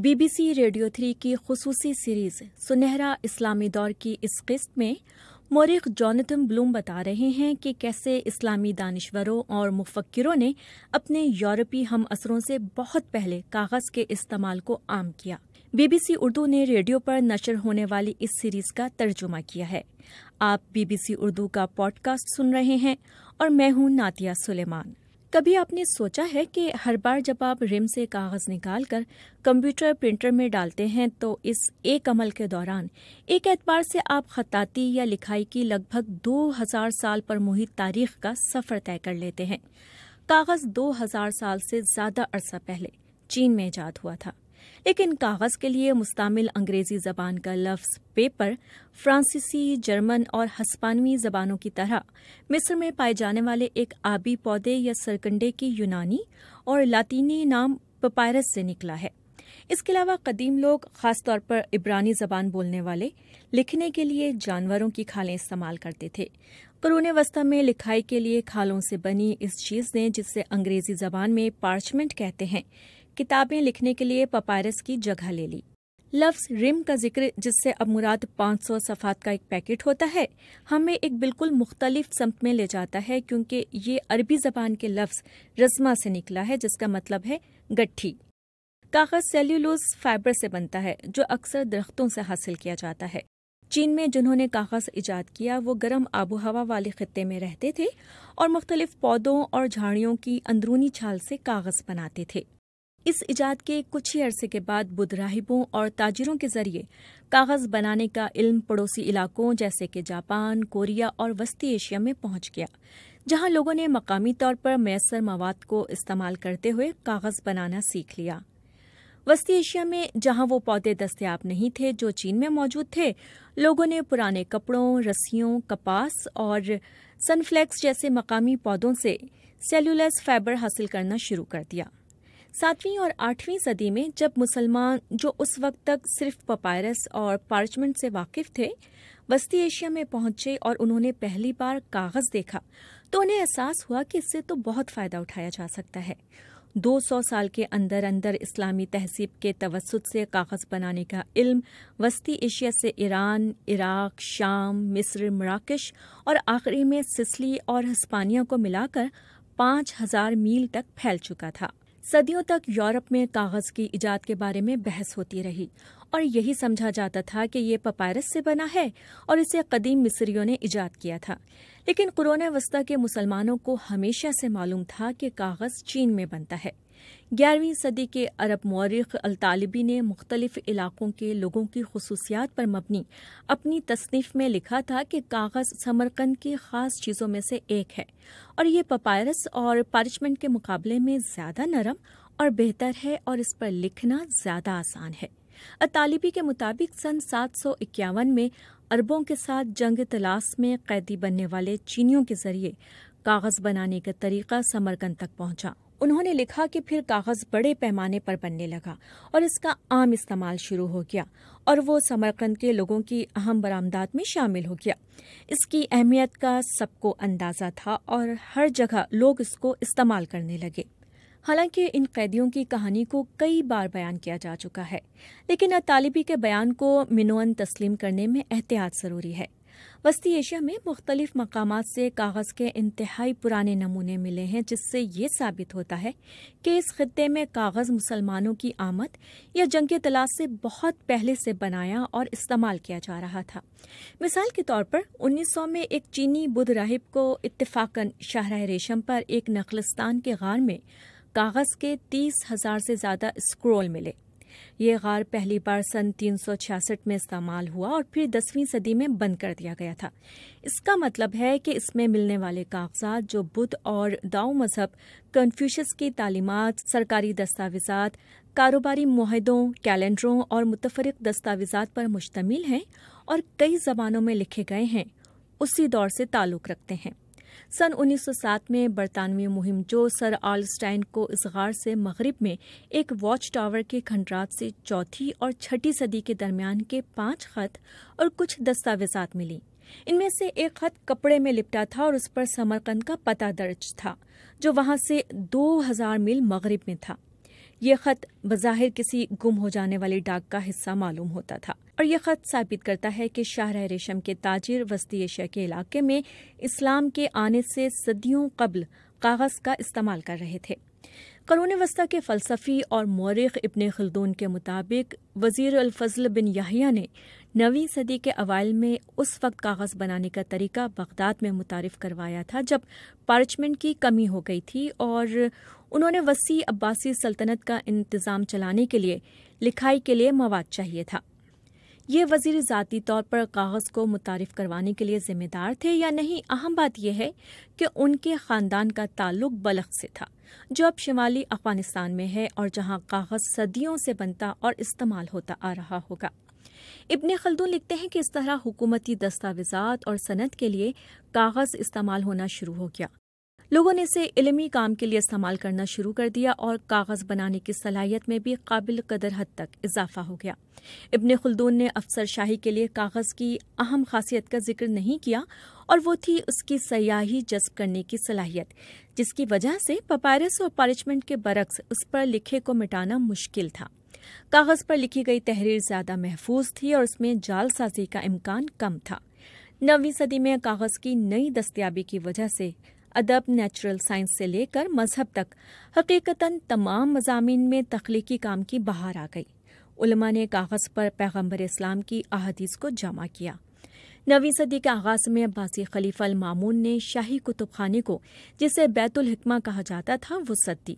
be B C radio three کی خصوصی series سنہرا اسلامی دور کی اس قسط میں مورخ جونتم بلوم بتا رہے ہیں کہ کیسے اسلامی دانشوروں اور مفکروں نے اپنے یورپی ہم اثروں سے بہت پہلے کاغذ کے استعمال کو عام کیا بی بی سی اردو نے ریڈیو پر نشر ہونے والی اس سیریز کا ترجمہ کیا ہے آپ بی بی سی اردو کا پوڈ کاسٹ سن رہے ہیں اور میں ہوں ناتیہ سلیمان کبھی آپ نے سوچا ہے کہ ہر بار جب آپ رم سے کاغذ نکال کر کمپیوٹر پرنٹر میں ڈالتے ہیں تو اس ایک عمل کے دوران ایک اعتبار سے آپ خطاطی یا لکھائی کی لگ بھگ دو ہزار سال پر محیط تاریخ کا سفر طے کر لیتے ہیں کاغذ دو ہزار سال سے زیادہ عرصہ پہلے چین میں ایجاد ہوا تھا لیکن کاغذ کے لیے مستعمل انگریزی زبان کا لفظ پیپر فرانسیسی جرمن اور ہسپانوی زبانوں کی طرح مصر میں پائے جانے والے ایک آبی پودے یا سرکنڈے کی یونانی اور لاطینی نام پپائرس سے نکلا ہے اس کے علاوہ قدیم لوگ خاص طور پر ابرانی زبان بولنے والے لکھنے کے لیے جانوروں کی کھالیں استعمال کرتے تھے قرون وسطی میں لکھائی کے لیے کھالوں سے بنی اس چیز نے جسے انگریزی زبان میں پارچمنٹ کہتے ہیں کتابیں لکھنے کے لیے پپائرس کی جگہ لے لی لفظ رم کا ذکر جس سے اب مراد پانچ سو صفحات کا ایک پیکٹ ہوتا ہے ہمیں ایک بالکل مختلف سمت میں لے جاتا ہے کیونکہ یہ عربی زبان کے لفظ رزما سے نکلا ہے جس کا مطلب ہے گٹھی کاغذ سیلولوز فائبر سے بنتا ہے جو اکثر درختوں سے حاصل کیا جاتا ہے چین میں جنہوں نے کاغذ ایجاد کیا وہ گرم آب و ہوا والے خطے میں رہتے تھے اور مختلف پودوں اور جھاڑیوں کی اندرونی چھال سے کاغذ بناتے تھے اس ایجاد کے کچھ ہی عرصے کے بعد بدھ راہبوں اور تاجروں کے ذریعے کاغذ بنانے کا علم پڑوسی علاقوں جیسے کہ جاپان کوریا اور وسطی ایشیا میں پہنچ گیا جہاں لوگوں نے مقامی طور پر میسر مواد کو استعمال کرتے ہوئے کاغذ بنانا سیکھ لیا وسطی ایشیا میں جہاں وہ پودے دستیاب نہیں تھے جو چین میں موجود تھے لوگوں نے پرانے کپڑوں رسیوں کپاس اور سن فلیکس جیسے مقامی پودوں سے سیلولس فائبر حاصل کرنا شروع کر دیا ساتویں اور آٹھویں صدی میں جب مسلمان جو اس وقت تک صرف پپائرس اور پارچمنٹ سے واقف تھے وسطی ایشیا میں پہنچے اور انہوں نے پہلی بار کاغذ دیکھا تو انہیں احساس ہوا کہ اس سے تو بہت فائدہ اٹھایا جا سکتا ہے دو سو سال کے اندر اندر اسلامی تہذیب کے توسط سے کاغذ بنانے کا علم وسطی ایشیا سے ایران عراق شام مصر مراکش اور آخری میں سسلی اور ہسپانیہ کو ملا کر پانچ ہزار میل تک پھیل چکا تھا صدیوں تک یورپ میں کاغذ کی ایجاد کے بارے میں بحث ہوتی رہی اور یہی سمجھا جاتا تھا کہ یہ پپائرس سے بنا ہے اور اسے قدیم مصریوں نے ایجاد کیا تھا لیکن قرون وسطی کے مسلمانوں کو ہمیشہ سے معلوم تھا کہ کاغذ چین میں بنتا ہے گیارہویں صدی کے عرب مورخ الطالبی نے مختلف علاقوں کے لوگوں کی خصوصیات پر مبنی اپنی تصنیف میں لکھا تھا کہ کاغذ سمرکند کی خاص چیزوں میں سے ایک ہے اور یہ پپائرس اور پارچمنٹ کے مقابلے میں زیادہ نرم اور بہتر ہے اور اس پر لکھنا زیادہ آسان ہے اطالبی کے مطابق سن سات سو اکیاون میں اربوں کے ساتھ جنگ تلاس میں قیدی بننے والے چینیوں کے ذریعے کاغذ بنانے کا طریقہ سمرکند تک پہنچا انہوں نے لکھا کہ پھر کاغذ بڑے پیمانے پر بننے لگا اور اس کا عام استعمال شروع ہو گیا اور وہ سمرقند کے لوگوں کی اہم برآمدات میں شامل ہو گیا اس کی اہمیت کا سب کو اندازہ تھا اور ہر جگہ لوگ اس کو استعمال کرنے لگے حالانکہ ان قیدیوں کی کہانی کو کئی بار بیان کیا جا چکا ہے لیکن اطالبی کے بیان کو منوان تسلیم کرنے میں احتیاط ضروری ہے وسطی ایشیا میں مختلف مقامات سے کاغذ کے انتہائی پرانے نمونے ملے ہیں جس سے یہ ثابت ہوتا ہے کہ اس خطے میں کاغذ مسلمانوں کی آمد یا جنگ تلاش سے بہت پہلے سے بنایا اور استعمال کیا جا رہا تھا مثال کے طور پر انیس سو میں ایک چینی بدھ راہب کو اتفاقاً شاہراہ ریشم پر ایک نخلستان کے غار میں کاغذ کے تیس ہزار سے زیادہ اسکرول ملے یہ غار پہلی بار سن تین سو چھیاسٹھ میں استعمال ہوا اور پھر دسویں صدی میں بند کر دیا گیا تھا اس کا مطلب ہے کہ اس میں ملنے والے کاغذات جو بدھ اور داؤ مذہب کنفیوشس کی تعلیمات سرکاری دستاویزات کاروباری معاہدوں کیلنڈروں اور متفرق دستاویزات پر مشتمل ہیں اور کئی زبانوں میں لکھے گئے ہیں اسی دور سے تعلق رکھتے ہیں سن انیس سو سات میں برطانوی مہم جو سر آلسٹائن کو غار سے مغرب میں ایک واچ ٹاور کے کھنڈرات سے چوتھی اور چھٹی صدی کے درمیان کے پانچ خط اور کچھ دستاویزات ملی ان میں سے ایک خط کپڑے میں لپٹا تھا اور اس پر سمرکند کا پتہ درج تھا جو وہاں سے دو ہزار میل مغرب میں تھا یہ خط بظاہر کسی گم ہو جانے والے ڈاک کا حصہ معلوم ہوتا تھا اور یہ خط ثابت کرتا ہے کہ شاہ ریشم کے تاجر وسطی ایشیا کے علاقے میں اسلام کے آنے سے صدیوں قبل کاغذ کا استعمال کر رہے تھے قرون وسطی کے فلسفی اور مورخ ابن خلدون کے مطابق وزیر الفضل بن یاہیا نے نویں صدی کے اوائل میں اس وقت کاغذ بنانے کا طریقہ بغداد میں متعارف کروایا تھا جب پارچمنٹ کی کمی ہو گئی تھی اور انہوں نے وسیع عباسی سلطنت کا انتظام چلانے کے لیے لکھائی کے لیے مواد چاہیے تھا یہ وزیر ذاتی طور پر کاغذ کو متعارف کروانے کے لیے ذمہ دار تھے یا نہیں اہم بات یہ ہے کہ ان کے خاندان کا تعلق بلخ سے تھا جو اب شمالی افغانستان میں ہے اور جہاں کاغذ صدیوں سے بنتا اور استعمال ہوتا آ رہا ہوگا ابن خلدون لکھتے ہیں کہ اس طرح حکومتی دستاویزات اور صنعت کے لیے کاغذ استعمال ہونا شروع ہو گیا لوگوں نے اسے علمی کام کے لیے استعمال کرنا شروع کر دیا اور کاغذ بنانے کی صلاحیت میں بھی قابل قدر حد تک اضافہ ہو گیا ابن خلدون نے افسر شاہی کے لیے کاغذ کی اہم خاصیت کا ذکر نہیں کیا اور وہ تھی اس کی سیاحی جذب کرنے کی صلاحیت جس کی وجہ سے پپائرس اور پالشمنٹ کے برعکس اس پر لکھے کو مٹانا مشکل تھا کاغذ پر لکھی گئی تحریر زیادہ محفوظ تھی اور اس میں جال سازی کا امکان کم تھا نویں صدی میں کاغذ کی نئی دستیابی کی وجہ سے ادب نیچرل سائنس سے لے کر مذہب تک حقیقتاً تمام مضامین میں تخلیقی کام کی بہار آ گئی علماء نے کاغذ پر پیغمبر اسلام کی احادیث کو جمع کیا نویں صدی کے آغاز میں عباسی خلیفہ المامون نے شاہی کتب خانے کو جسے بیت الحکمہ کہا جاتا تھا وہ دی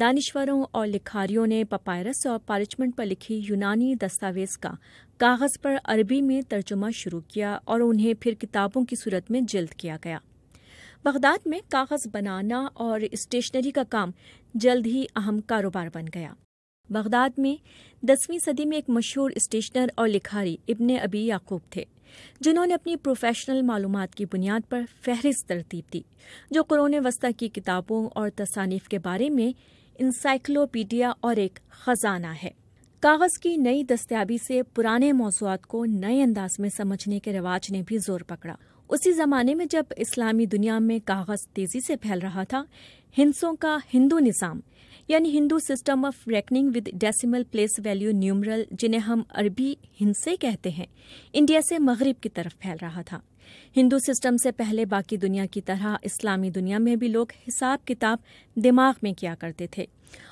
دانشوروں اور لکھاریوں نے پپائرس اور پارچمنٹ پر لکھی یونانی دستاویز کا کاغذ پر عربی میں ترجمہ شروع کیا اور انہیں پھر کتابوں کی صورت میں جلد کیا گیا بغداد میں کاغذ بنانا اور اسٹیشنری کا کام جلد ہی اہم کاروبار بن گیا بغداد میں دسویں صدی میں ایک مشہور اسٹیشنر اور لکھاری ابن ابی یعقوب تھے جنہوں نے اپنی پروفیشنل معلومات کی بنیاد پر فہرست ترتیب دی جو قرون وسطی کی کتابوں اور تصانیف کے بارے میں انسائکلوپیڈیا اور ایک خزانہ ہے کاغذ کی نئی دستیابی سے پرانے موضوعات کو نئے انداز میں سمجھنے کے رواج نے بھی زور پکڑا اسی زمانے میں جب اسلامی دنیا میں کاغذ تیزی سے پھیل رہا تھا ہنسوں کا ہندو نظام یعنی Hindu system of reckoning with decimal place value numeral جنہیں ہم عربی ہنسے کہتے ہیں انڈیا سے مغرب کی طرف پھیل رہا تھا ہندو سسٹم سے پہلے باقی دنیا کی طرح اسلامی دنیا میں بھی لوگ حساب کتاب دماغ میں کیا کرتے تھے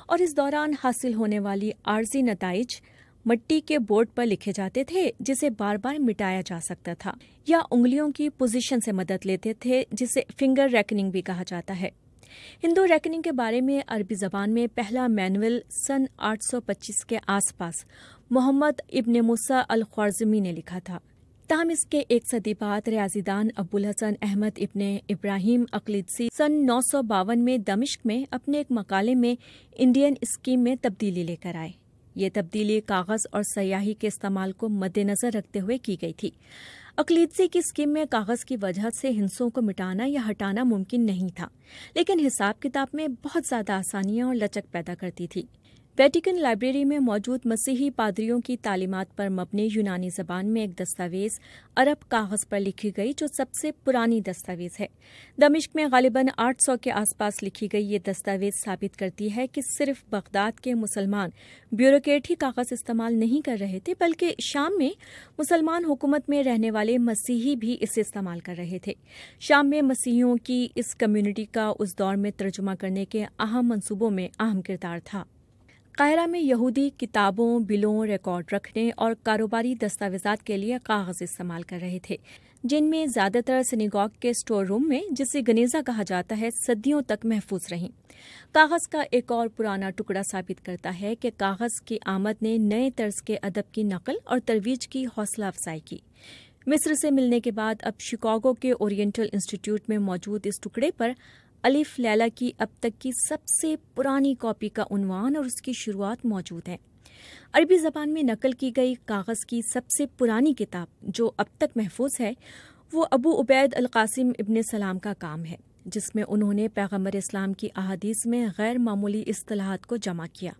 اور اس دوران حاصل ہونے والی عارضی نتائج مٹی کے بورڈ پر لکھے جاتے تھے جسے بار بار مٹایا جا سکتا تھا یا انگلیوں کی پوزیشن سے مدد لیتے تھے جسے فنگر ریکننگ بھی کہا جاتا ہے ہندو ریکننگ کے بارے میں عربی زبان میں پہلا مینول سن آٹھ سو پچیس کے آس پاس محمد ابن موسا الخوارزمی نے لکھا تھا تاہم اس کے ایک صدی بعد ریاضی دان ابوالحسن احمد ابن ابراہیم اقلیدسی سن نو سو باون میں دمشق میں اپنے ایک مقالے میں انڈین اسکیم میں تبدیلی لے کر آئے یہ تبدیلی کاغذ اور سیاہی کے استعمال کو مد نظر رکھتے ہوئے کی گئی تھی اقلیت کی اسکیم میں کاغذ کی وجہ سے ہنسوں کو مٹانا یا ہٹانا ممکن نہیں تھا لیکن حساب کتاب میں بہت زیادہ آسانیاں اور لچک پیدا کرتی تھی ویٹیکن لائبریری میں موجود مسیحی پادریوں کی تعلیمات پر مبنی یونانی زبان میں ایک دستاویز عرب کاغذ پر لکھی گئی جو سب سے پرانی دستاویز ہے دمشق میں غالباً آٹھ سو کے آس پاس لکھی گئی یہ دستاویز ثابت کرتی ہے کہ صرف بغداد کے مسلمان ہی کاغذ استعمال نہیں کر رہے تھے بلکہ شام میں مسلمان حکومت میں رہنے والے مسیحی بھی اسے استعمال کر رہے تھے شام میں مسیحیوں کی اس کمیونٹی کا اس دور میں ترجمہ کرنے کے اہم منصوبوں میں اہم کردار تھا قاہرہ میں یہودی کتابوں بلوں ریکارڈ رکھنے اور کاروباری دستاویزات کے لیے کاغذ استعمال کر رہے تھے جن میں زیادہ تر سنیگاگ کے سٹور روم میں جسے گنیزا کہا جاتا ہے صدیوں تک محفوظ رہیں کاغذ کا ایک اور پرانا ٹکڑا ثابت کرتا ہے کہ کاغذ کی آمد نے نئے طرز کے ادب کی نقل اور ترویج کی حوصلہ افزائی کی مصر سے ملنے کے بعد اب شکاگو کے اورینٹل انسٹیٹیوٹ میں موجود اس ٹکڑے پر الف کی اب تک کی سب سے پرانی کاپی کا عنوان اور اس کی شروعات موجود ہے عربی زبان میں نقل کی گئی کاغذ کی سب سے پرانی کتاب جو اب تک محفوظ ہے وہ ابو عبید القاسم ابن سلام کا کام ہے جس میں انہوں نے پیغمبر اسلام کی احادیث میں غیر معمولی اصطلاحات کو جمع کیا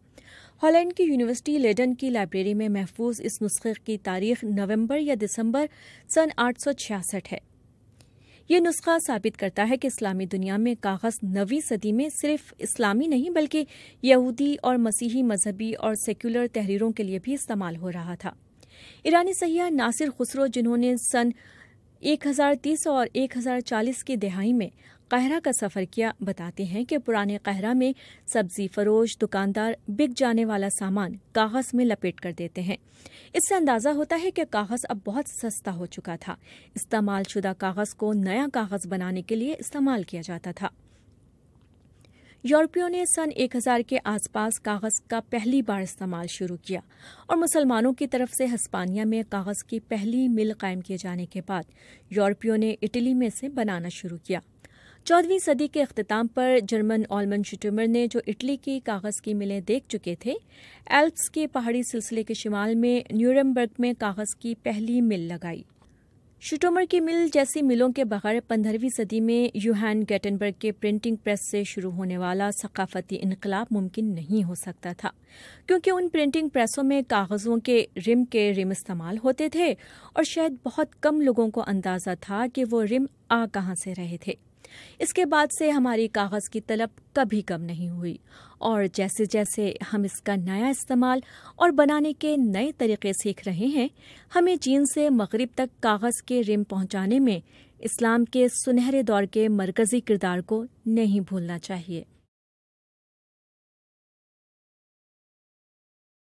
ہالینڈ کی یونیورسٹی لیڈن کی لائبریری میں محفوظ اس نسخے کی تاریخ نومبر یا دسمبر سن آٹھ سو چھیاسٹھ ہے یہ نسخہ ثابت کرتا ہے کہ اسلامی دنیا میں کاغذ نویں صدی میں صرف اسلامی نہیں بلکہ یہودی اور مسیحی مذہبی اور سیکولر تحریروں کے لیے بھی استعمال ہو رہا تھا ایرانی سیاح ناصر خسرو جنہوں نے سن ایک ہزار تیس اور ایک ہزار چالیس کی دہائی میں قہرہ کا سفر کیا بتاتے ہیں کہ پرانے قہرہ میں سبزی فروش دکاندار بک جانے والا سامان کاغذ میں لپیٹ کر دیتے ہیں اس سے اندازہ ہوتا ہے کہ کاغذ اب بہت سستا ہو چکا تھا استعمال شدہ کاغذ کو نیا کاغذ بنانے کے لیے استعمال کیا جاتا تھا یورپیوں نے سن ایک ہزار کے آس پاس کاغذ کا پہلی بار استعمال شروع کیا اور مسلمانوں کی طرف سے ہسپانیہ میں کاغذ کی پہلی مل قائم کیے جانے کے بعد یورپیوں نے اٹلی میں سے بنانا شروع کیا چودویں صدی کے اختتام پر جرمن آلمن شٹومر نے جو اٹلی کی کاغذ کی ملیں دیکھ چکے تھے ایلپس کے پہاڑی سلسلے کے شمال میں نیورمبرگ میں کاغذ کی پہلی مل لگائی شٹومر کی مل جیسی ملوں کے بغیر پندرہویں صدی میں یوہین گیٹنبرگ کے پرنٹنگ پریس سے شروع ہونے والا ثقافتی انقلاب ممکن نہیں ہو سکتا تھا کیونکہ ان پرنٹنگ پریسوں میں کاغذوں کے رم کے رم استعمال ہوتے تھے اور شاید بہت کم لوگوں کو اندازہ تھا کہ وہ رم آ کہاں سے رہے تھے اس کے بعد سے ہماری کاغذ کی طلب کبھی کم نہیں ہوئی اور جیسے جیسے ہم اس کا نیا استعمال اور بنانے کے نئے طریقے سیکھ رہے ہیں ہمیں چین سے مغرب تک کاغذ کے رم پہنچانے میں اسلام کے سنہرے دور کے مرکزی کردار کو نہیں بھولنا چاہیے